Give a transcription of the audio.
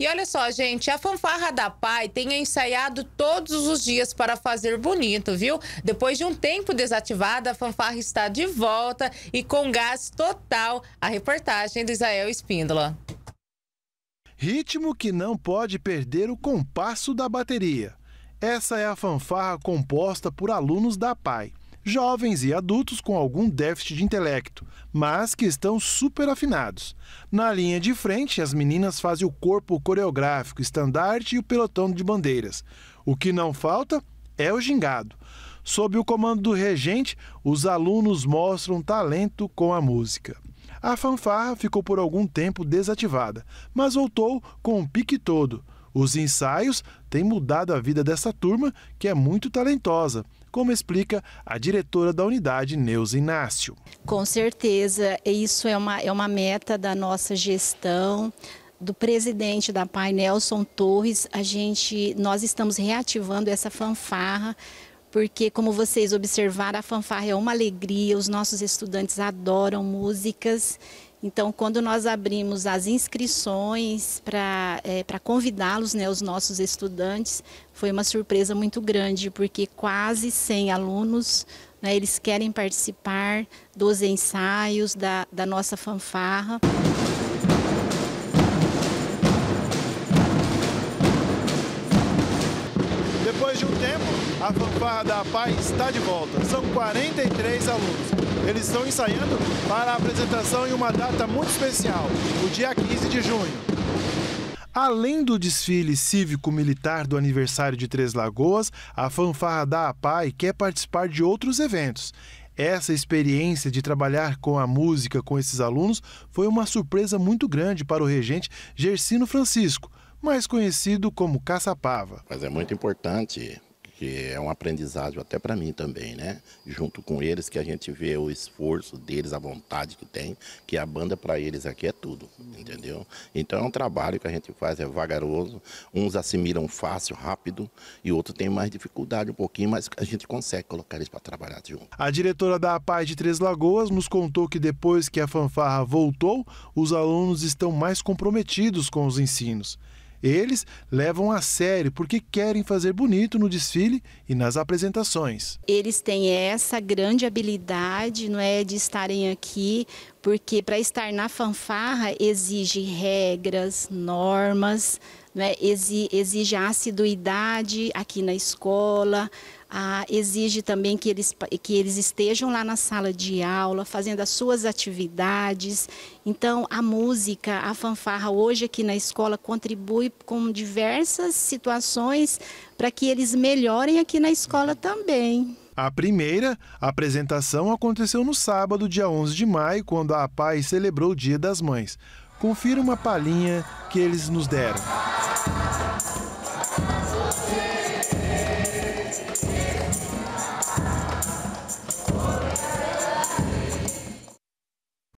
E olha só, gente, a fanfarra da PAI tem ensaiado todos os dias para fazer bonito, viu? Depois de um tempo desativada, a fanfarra está de volta e com gás total. A reportagem do Israel Espíndola. Ritmo que não pode perder o compasso da bateria. Essa é a fanfarra composta por alunos da PAI jovens e adultos com algum déficit de intelecto, mas que estão super afinados. Na linha de frente, as meninas fazem o corpo coreográfico, estandarte e o pelotão de bandeiras. O que não falta é o gingado. Sob o comando do regente, os alunos mostram talento com a música. A fanfarra ficou por algum tempo desativada, mas voltou com o pique todo. Os ensaios têm mudado a vida dessa turma, que é muito talentosa como explica a diretora da unidade, Neuza Inácio. Com certeza, isso é uma, é uma meta da nossa gestão do presidente da PAI, Nelson Torres, a gente, nós estamos reativando essa fanfarra, porque como vocês observaram, a fanfarra é uma alegria, os nossos estudantes adoram músicas então, quando nós abrimos as inscrições para é, convidá-los, né, os nossos estudantes, foi uma surpresa muito grande, porque quase 100 alunos, né, eles querem participar dos ensaios, da, da nossa fanfarra. a fanfarra da PAI está de volta. São 43 alunos. Eles estão ensaiando para a apresentação em uma data muito especial, o dia 15 de junho. Além do desfile cívico-militar do aniversário de Três Lagoas, a fanfarra da APAI quer participar de outros eventos. Essa experiência de trabalhar com a música com esses alunos foi uma surpresa muito grande para o regente Gersino Francisco, mais conhecido como Caçapava. Mas é muito importante que é um aprendizado até para mim também, né? Junto com eles que a gente vê o esforço deles, a vontade que tem, que a banda para eles aqui é tudo, entendeu? Então é um trabalho que a gente faz, é vagaroso, uns assimilam fácil, rápido, e outros têm mais dificuldade um pouquinho, mas a gente consegue colocar eles para trabalhar junto. A diretora da APAI de Três Lagoas nos contou que depois que a fanfarra voltou, os alunos estão mais comprometidos com os ensinos. Eles levam a sério porque querem fazer bonito no desfile e nas apresentações. Eles têm essa grande habilidade, não é, de estarem aqui porque para estar na fanfarra exige regras, normas, né? exige a assiduidade aqui na escola, ah, exige também que eles, que eles estejam lá na sala de aula, fazendo as suas atividades. Então, a música, a fanfarra, hoje aqui na escola, contribui com diversas situações para que eles melhorem aqui na escola uhum. também. A primeira apresentação aconteceu no sábado, dia 11 de maio, quando a APAI celebrou o Dia das Mães. Confira uma palhinha que eles nos deram.